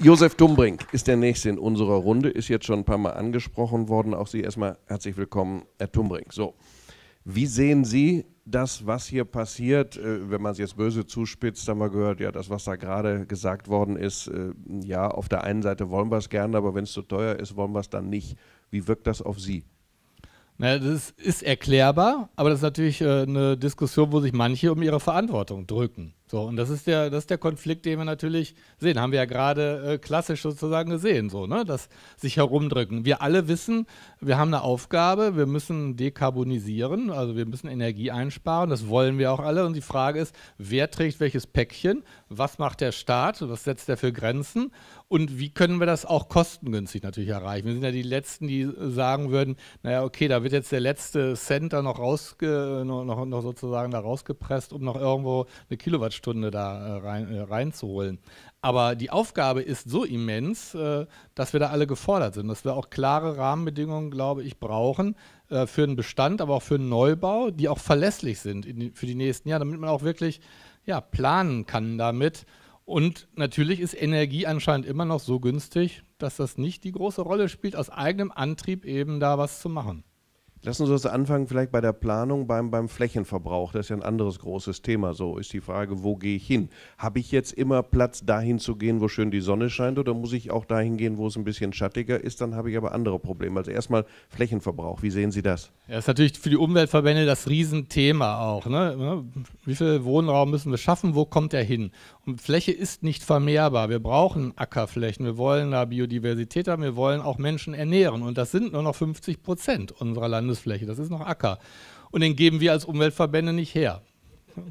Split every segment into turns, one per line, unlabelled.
Josef Dumbrink ist der Nächste in unserer Runde, ist jetzt schon ein paar Mal angesprochen worden. Auch Sie erstmal herzlich willkommen, Herr Dumbrink. So, wie sehen Sie das, was hier passiert? Äh, wenn man es jetzt böse zuspitzt, haben wir gehört, ja, das, was da gerade gesagt worden ist, äh, ja, auf der einen Seite wollen wir es gerne, aber wenn es zu teuer ist, wollen wir es dann nicht. Wie wirkt das auf Sie?
Na, das ist erklärbar, aber das ist natürlich äh, eine Diskussion, wo sich manche um ihre Verantwortung drücken. So, und das ist der, das ist der Konflikt, den wir natürlich sehen. Haben wir ja gerade äh, klassisch sozusagen gesehen, so, ne? Das sich herumdrücken. Wir alle wissen, wir haben eine Aufgabe, wir müssen dekarbonisieren, also wir müssen Energie einsparen, das wollen wir auch alle. Und die Frage ist, wer trägt welches Päckchen, was macht der Staat, was setzt er für Grenzen und wie können wir das auch kostengünstig natürlich erreichen? Wir sind ja die Letzten, die sagen würden, naja, okay, da wird jetzt der letzte Cent da noch raus, noch, noch sozusagen da rausgepresst, um noch irgendwo eine Kilowattstunde Arbeitsstunde da äh, rein, äh, reinzuholen. Aber die Aufgabe ist so immens, äh, dass wir da alle gefordert sind, dass wir auch klare Rahmenbedingungen, glaube ich, brauchen für einen Bestand, aber auch für einen Neubau, die auch verlässlich sind für die nächsten Jahre, damit man auch wirklich ja, planen kann damit. Und natürlich ist Energie anscheinend immer noch so günstig, dass das nicht die große Rolle spielt, aus eigenem Antrieb eben da was zu machen.
Lassen Sie uns also anfangen, vielleicht bei der Planung, beim, beim Flächenverbrauch. Das ist ja ein anderes großes Thema. So ist die Frage, wo gehe ich hin? Habe ich jetzt immer Platz, dahin zu gehen, wo schön die Sonne scheint, oder muss ich auch dahin gehen, wo es ein bisschen schattiger ist? Dann habe ich aber andere Probleme. Also erstmal Flächenverbrauch. Wie sehen Sie das?
Ja, das ist natürlich für die Umweltverbände das Riesenthema auch. Ne? Wie viel Wohnraum müssen wir schaffen? Wo kommt er hin? Und Fläche ist nicht vermehrbar. Wir brauchen Ackerflächen. Wir wollen da Biodiversität haben. Wir wollen auch Menschen ernähren. Und das sind nur noch 50 Prozent unserer Landwirtschaft. Landesfläche, das ist noch Acker. Und den geben wir als Umweltverbände nicht her.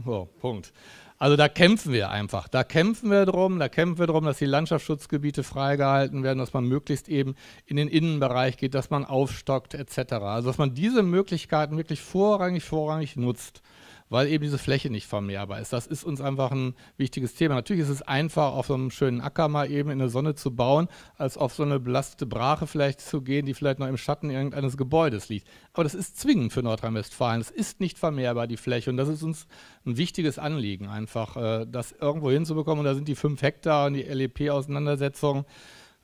So, Punkt. Also da kämpfen wir einfach. Da kämpfen wir drum, da kämpfen wir drum, dass die Landschaftsschutzgebiete freigehalten werden, dass man möglichst eben in den Innenbereich geht, dass man aufstockt etc. Also dass man diese Möglichkeiten wirklich vorrangig, vorrangig nutzt weil eben diese Fläche nicht vermehrbar ist. Das ist uns einfach ein wichtiges Thema. Natürlich ist es einfach, auf so einem schönen Acker mal eben in der Sonne zu bauen, als auf so eine belastete Brache vielleicht zu gehen, die vielleicht noch im Schatten irgendeines Gebäudes liegt. Aber das ist zwingend für Nordrhein-Westfalen. Es ist nicht vermehrbar, die Fläche. Und das ist uns ein wichtiges Anliegen, einfach äh, das irgendwo hinzubekommen. Und da sind die fünf Hektar und die lep auseinandersetzungen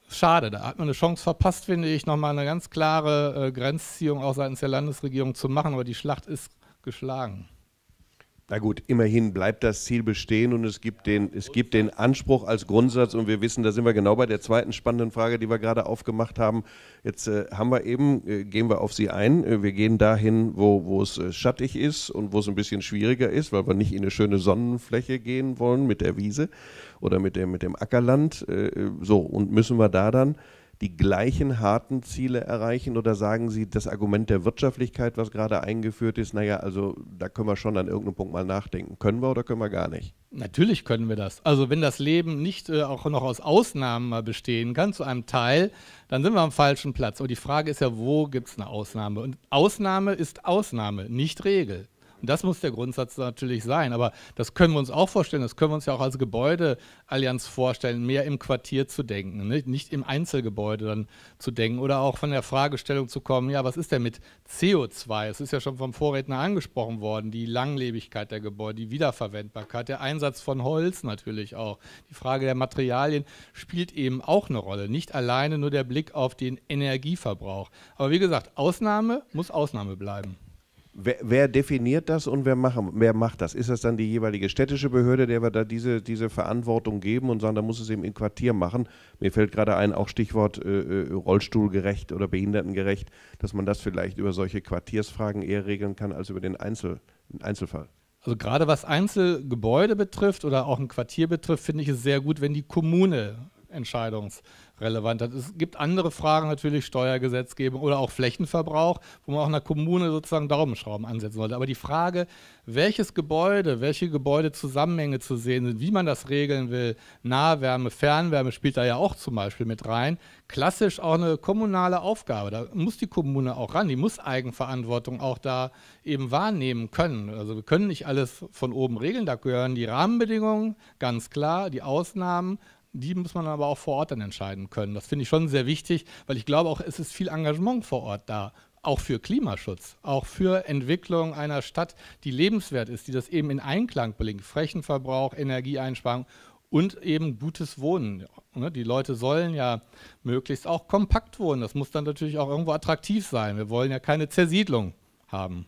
schade. Da hat man eine Chance verpasst, finde ich, nochmal eine ganz klare äh, Grenzziehung auch seitens der Landesregierung zu machen. Aber die Schlacht ist geschlagen.
Na gut, immerhin bleibt das Ziel bestehen und es gibt, den, es gibt den Anspruch als Grundsatz und wir wissen, da sind wir genau bei der zweiten spannenden Frage, die wir gerade aufgemacht haben. Jetzt äh, haben wir eben, äh, gehen wir auf sie ein, äh, wir gehen dahin, wo, wo es äh, schattig ist und wo es ein bisschen schwieriger ist, weil wir nicht in eine schöne Sonnenfläche gehen wollen mit der Wiese oder mit dem, mit dem Ackerland. Äh, äh, so, und müssen wir da dann die gleichen harten Ziele erreichen? Oder sagen Sie, das Argument der Wirtschaftlichkeit, was gerade eingeführt ist, naja, also da können wir schon an irgendeinem Punkt mal nachdenken. Können wir oder können wir gar nicht?
Natürlich können wir das. Also wenn das Leben nicht äh, auch noch aus Ausnahmen mal bestehen kann, zu einem Teil, dann sind wir am falschen Platz. Und die Frage ist ja, wo gibt es eine Ausnahme? Und Ausnahme ist Ausnahme, nicht Regel. Das muss der Grundsatz natürlich sein. Aber das können wir uns auch vorstellen. Das können wir uns ja auch als Gebäudeallianz vorstellen, mehr im Quartier zu denken, nicht, ne? nicht im Einzelgebäude dann zu denken oder auch von der Fragestellung zu kommen, ja, was ist denn mit CO2? Es ist ja schon vom Vorredner angesprochen worden, die Langlebigkeit der Gebäude, die Wiederverwendbarkeit, der Einsatz von Holz natürlich auch. Die Frage der Materialien spielt eben auch eine Rolle. Nicht alleine nur der Blick auf den Energieverbrauch. Aber wie gesagt, Ausnahme muss Ausnahme bleiben.
Wer, wer, definiert das und wer, machen, wer macht das? Ist das dann die jeweilige städtische Behörde, der wir da diese, diese Verantwortung geben und sagen, da muss es eben im Quartier machen? Mir fällt gerade ein, auch Stichwort äh, äh Rollstuhlgerecht oder Behindertengerecht, dass man das vielleicht über solche Quartiersfragen eher regeln kann als über den Einzel, Einzelfall.
Also gerade was Einzelgebäude betrifft oder auch ein Quartier betrifft, finde ich es sehr gut, wenn die Kommune entscheidungsrelevant Es gibt andere Fragen natürlich, Steuergesetzgebung oder auch Flächenverbrauch, wo man auch einer Kommune sozusagen Daumenschrauben ansetzen sollte. Aber die Frage, welches Gebäude, welche Gebäudezusammenhänge zu sehen sind, wie man das regeln will, Nahwärme, Fernwärme spielt da ja auch zum Beispiel mit rein. Klassisch auch eine kommunale Aufgabe. Da muss die Kommune auch ran, die muss Eigenverantwortung auch da eben wahrnehmen können. Also wir können nicht alles von oben regeln, da gehören die Rahmenbedingungen, ganz klar, die Ausnahmen, die muss man aber auch vor Ort dann entscheiden können. Das finde ich schon sehr wichtig, weil ich glaube auch, es ist viel Engagement vor Ort da. Auch für Klimaschutz, auch für Entwicklung einer Stadt, die lebenswert ist, die das eben in Einklang bringt. Frechenverbrauch, Energieeinsparung und eben gutes Wohnen. Ne, die Leute sollen ja möglichst auch kompakt wohnen. Das muss dann natürlich auch irgendwo attraktiv sein. Wir wollen ja keine Zersiedlung haben.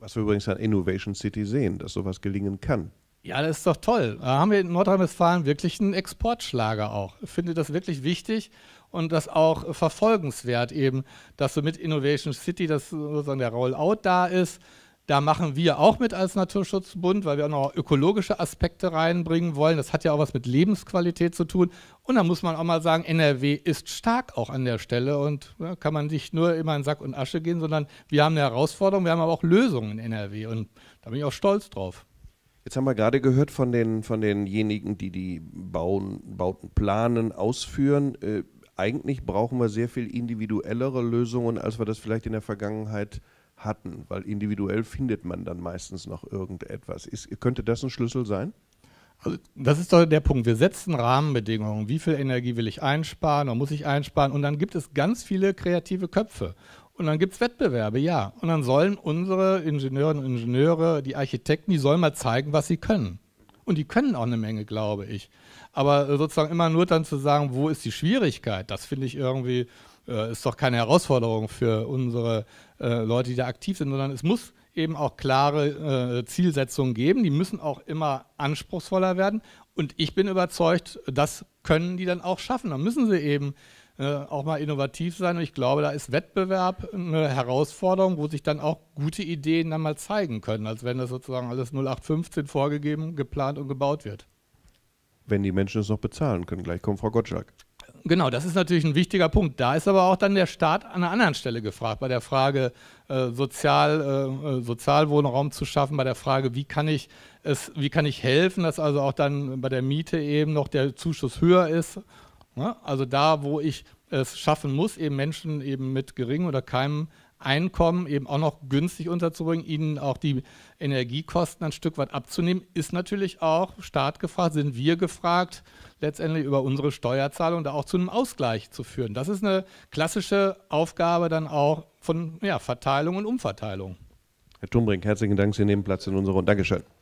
Was wir übrigens an Innovation City sehen, dass sowas gelingen
kann. Ja, das ist doch toll. Da äh, haben wir in Nordrhein-Westfalen wirklich einen Exportschlager auch. Ich finde das wirklich wichtig und das auch verfolgenswert eben, dass so mit Innovation City, dass sozusagen der Rollout da ist. Da machen wir auch mit als Naturschutzbund, weil wir auch noch ökologische Aspekte reinbringen wollen. Das hat ja auch was mit Lebensqualität zu tun. Und da muss man auch mal sagen, NRW ist stark auch an der Stelle und ja, kann man nicht nur immer in Sack und Asche gehen, sondern wir haben eine Herausforderung, wir haben aber auch Lösungen in NRW und da bin ich auch stolz drauf.
Jetzt haben wir gerade gehört von, den, von denjenigen, die die Bauen, Bauten planen, ausführen. Äh, eigentlich brauchen wir sehr viel individuellere Lösungen, als wir das vielleicht in der Vergangenheit hatten, weil individuell findet man dann meistens noch irgendetwas. Ist, könnte
das ein Schlüssel sein? Also das ist doch der Punkt. Wir setzen Rahmenbedingungen. Wie viel Energie will ich einsparen oder muss ich einsparen? Und dann gibt es ganz viele kreative Köpfe. Und dann gibt es Wettbewerbe, ja. Und dann sollen unsere Ingenieurinnen und Ingenieure, die Architekten, die sollen mal zeigen, was sie können. Und die können auch eine Menge, glaube ich. Aber äh, sozusagen immer nur dann zu sagen, wo ist die Schwierigkeit, das finde ich irgendwie, äh, ist doch keine Herausforderung für unsere äh, Leute, die da aktiv sind, sondern es muss eben auch klare äh, Zielsetzungen geben. Die müssen auch immer anspruchsvoller werden. Und ich bin überzeugt, das können die dann auch schaffen. Dann müssen sie eben äh, auch mal innovativ sein. Und ich glaube, da ist Wettbewerb eine Herausforderung, wo sich dann auch gute Ideen dann mal zeigen können, als wenn das sozusagen alles 0815 vorgegeben, geplant und gebaut wird.
Wenn die Menschen es noch bezahlen können, gleich kommt Frau Gottschalk.
Genau, das ist natürlich ein wichtiger Punkt. Da ist aber auch dann der Staat an einer anderen Stelle gefragt, bei der Frage, äh, Sozial, äh, äh Sozialwohnraum zu schaffen, bei der Frage, wie kann ich es, wie kann ich helfen, dass also auch dann bei der Miete eben noch der Zuschuss höher ist Ne? Also da, wo ich es schaffen muss, eben Menschen eben mit geringem oder keinem Einkommen eben auch noch günstig unterzubringen, ihnen auch die Energiekosten ein Stück weit abzunehmen, ist natürlich auch Staat gefragt, sind wir gefragt, letztendlich über unsere Steuerzahlung da auch zu einem Ausgleich zu führen. Das ist eine klassische Aufgabe dann auch von ja, Verteilung und Umverteilung.
Herr Thunbrink, herzlichen Dank, Sie nehmen Platz in unserer Runde. Dankeschön.